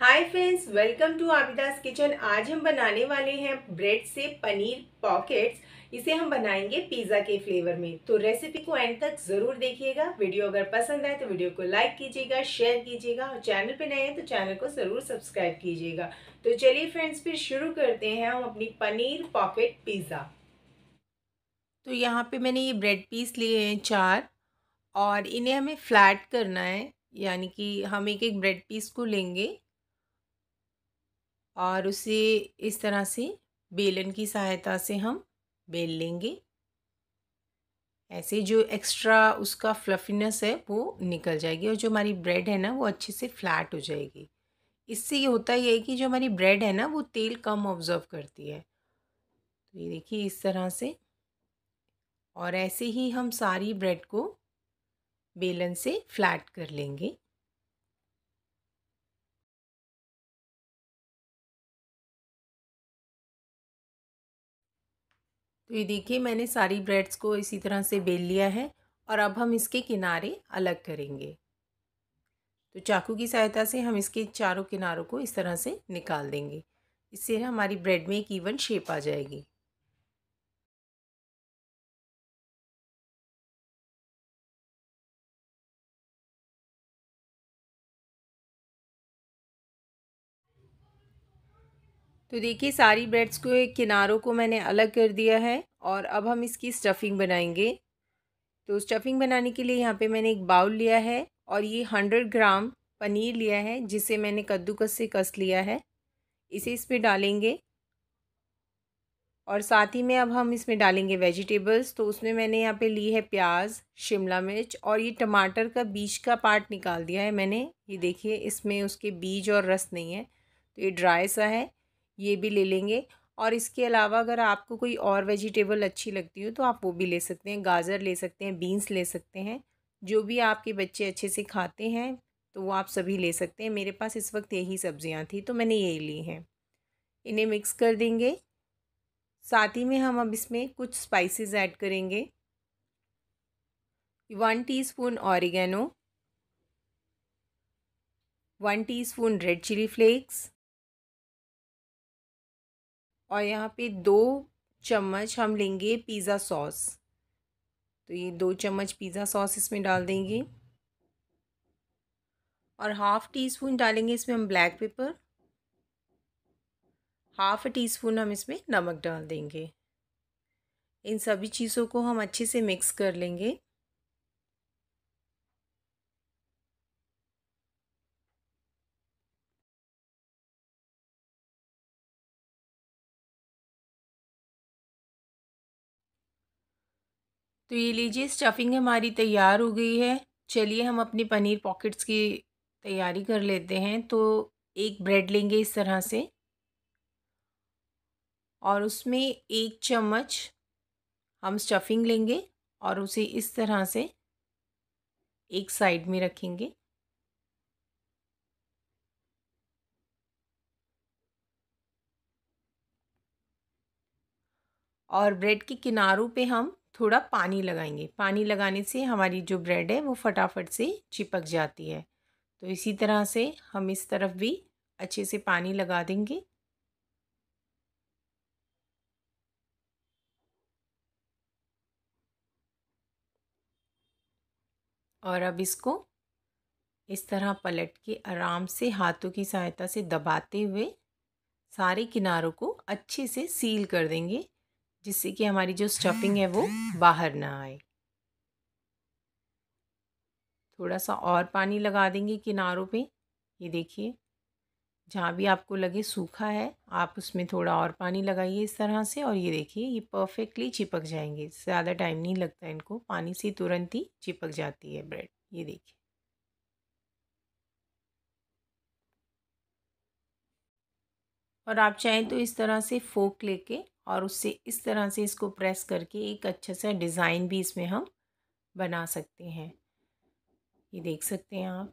hi friends welcome to Abida's kitchen आज हम बनाने वाले हैं ब्रेड से पनीर पॉकेट्स इसे हम बनाएंगे पिज़्ज़ा के फ्लेवर में तो रेसिपी को एंड तक ज़रूर देखिएगा वीडियो अगर पसंद आए तो वीडियो को लाइक कीजिएगा शेयर कीजिएगा और चैनल पे नए हैं तो चैनल को ज़रूर सब्सक्राइब कीजिएगा तो चलिए फ्रेंड्स फिर शुरू करते हैं हम अपनी पनीर पॉकेट पिज़्ज़ा तो यहाँ पर मैंने ये ब्रेड पीस लिए हैं चार और इन्हें हमें फ्लैट करना है यानी कि हम एक एक ब्रेड पीस को लेंगे और उसे इस तरह से बेलन की सहायता से हम बेल लेंगे ऐसे जो एक्स्ट्रा उसका फ्लफिनेस है वो निकल जाएगी और जो हमारी ब्रेड है ना वो अच्छे से फ्लैट हो जाएगी इससे ये होता ही है कि जो हमारी ब्रेड है ना वो तेल कम ऑब्जर्व करती है तो ये देखिए इस तरह से और ऐसे ही हम सारी ब्रेड को बेलन से फ्लैट कर लेंगे तो ये देखिए मैंने सारी ब्रेड्स को इसी तरह से बेल लिया है और अब हम इसके किनारे अलग करेंगे तो चाकू की सहायता से हम इसके चारों किनारों को इस तरह से निकाल देंगे इससे हमारी ब्रेड में एक ईवन शेप आ जाएगी तो देखिए सारी ब्रेड्स को किनारों को मैंने अलग कर दिया है और अब हम इसकी स्टफ़िंग बनाएंगे तो स्टफ़िंग बनाने के लिए यहाँ पे मैंने एक बाउल लिया है और ये हंड्रेड ग्राम पनीर लिया है जिसे मैंने कद्दूकस से कस लिया है इसे इस पर डालेंगे और साथ ही में अब हम इसमें डालेंगे वेजिटेबल्स तो उसमें मैंने यहाँ पे ली है प्याज शिमला मिर्च और ये टमाटर का बीज का पार्ट निकाल दिया है मैंने ये देखिए इसमें उसके बीज और रस नहीं है तो ये ड्राई सा है ये भी ले लेंगे और इसके अलावा अगर आपको कोई और वेजिटेबल अच्छी लगती हो तो आप वो भी ले सकते हैं गाजर ले सकते हैं बीन्स ले सकते हैं जो भी आपके बच्चे अच्छे से खाते हैं तो वो आप सभी ले सकते हैं मेरे पास इस वक्त यही सब्जियां थी तो मैंने यही ली हैं इन्हें मिक्स कर देंगे साथ ही में हम अब इसमें कुछ स्पाइसेस ऐड करेंगे one teaspoon spoon one teaspoon red chili flakes और यहाँ पे दो चम्मच हम लेंगे पिज़्ज़ा सॉस तो ये दो चम्मच पिज़्ज़ा सॉस इसमें डाल देंगे और हाफ़ टी स्पून डालेंगे इसमें हम black pepper half teaspoon हम इसमें नमक डाल देंगे इन सभी चीज़ों को हम अच्छे से मिक्स कर लेंगे तो ये लीजिए स्टफिंग हमारी तैयार हो गई है चलिए हम अपनी पनीर पॉकेट्स की तैयारी कर लेते हैं तो एक ब्रेड लेंगे इस तरह से और उसमें एक चम्मच हम स्टफिंग लेंगे और उसे इस तरह से एक साइड में रखेंगे और ब्रेड के किनारों पे हम थोड़ा पानी लगाएंगे पानी लगाने से हमारी जो ब्रेड है वो फटाफट से चिपक जाती है तो इसी तरह से हम इस तरफ भी अच्छे से पानी लगा देंगे और अब इसको इस तरह पलट के आराम से हाथों की सहायता से दबाते हुए सारे किनारों को अच्छे से सील कर देंगे जिससे कि हमारी जो स्टफिंग है वो बाहर ना आए थोड़ा सा और पानी लगा देंगे किनारों पे ये देखिए जहाँ भी आपको लगे सूखा है आप उसमें थोड़ा और पानी लगाइए इस तरह से और ये देखिए ये परफेक्टली चिपक जाएंगे ज़्यादा टाइम नहीं लगता इनको पानी से तुरंत ही चिपक जाती है ब्रेड ये देखिए और आप चाहें तो इस तरह से फोक लेके और उससे इस तरह से इसको प्रेस करके एक अच्छा सा डिज़ाइन भी इसमें हम बना सकते हैं ये देख सकते हैं आप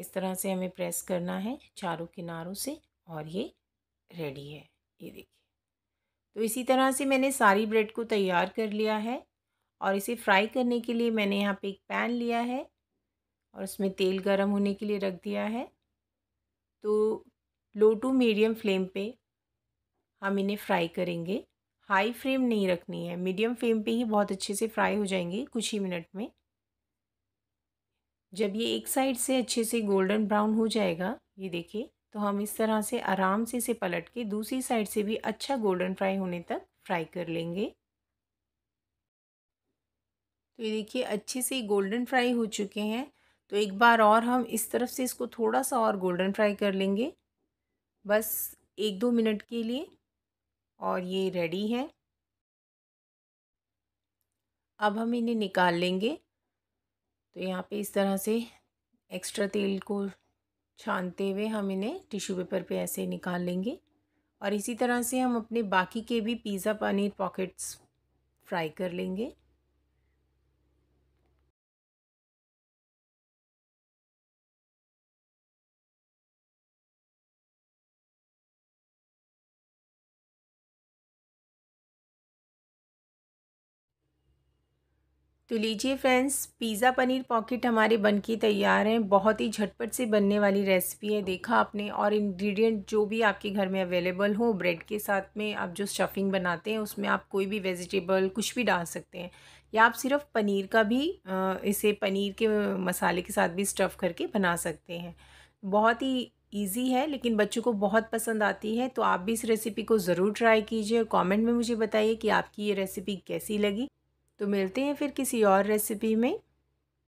इस तरह से हमें प्रेस करना है चारों किनारों से और ये रेडी है ये देखिए तो इसी तरह से मैंने सारी ब्रेड को तैयार कर लिया है और इसे फ्राई करने के लिए मैंने यहाँ पे एक पैन लिया है और उसमें तेल गरम होने के लिए रख दिया है तो लो टू मीडियम फ्लेम पे हम इन्हें फ्राई करेंगे हाई फ्लेम नहीं रखनी है मीडियम फ्लेम पे ही बहुत अच्छे से फ्राई हो जाएंगे कुछ ही मिनट में जब ये एक साइड से अच्छे से गोल्डन ब्राउन हो जाएगा ये देखिए तो हम इस तरह से आराम से इसे पलट के दूसरी साइड से भी अच्छा गोल्डन फ्राई होने तक फ्राई कर लेंगे तो ये देखिए अच्छे से गोल्डन फ्राई हो चुके हैं तो एक बार और हम इस तरफ से इसको थोड़ा सा और गोल्डन फ्राई कर लेंगे बस एक दो मिनट के लिए और ये रेडी है अब हम इन्हें निकाल लेंगे तो यहाँ पे इस तरह से एक्स्ट्रा तेल को छानते हुए हम इन्हें टिश्यू पेपर पे ऐसे निकाल लेंगे और इसी तरह से हम अपने बाकी के भी पिज़्ज़ा पनीर पॉकेट्स फ्राई कर लेंगे तो लीजिए फ्रेंड्स पिज़्ज़ा पनीर पॉकेट हमारे बनके तैयार हैं बहुत ही झटपट से बनने वाली रेसिपी है देखा आपने और इंग्रेडिएंट जो भी आपके घर में अवेलेबल हो ब्रेड के साथ में आप जो स्टफिंग बनाते हैं उसमें आप कोई भी वेजिटेबल कुछ भी डाल सकते हैं या आप सिर्फ पनीर का भी इसे पनीर के मसाले के साथ भी स्टफ़ करके बना सकते हैं बहुत ही ईजी है लेकिन बच्चों को बहुत पसंद आती है तो आप भी इस रेसिपी को ज़रूर ट्राई कीजिए और कमेंट में मुझे बताइए कि आपकी ये रेसिपी कैसी लगी तो मिलते हैं फिर किसी और रेसिपी में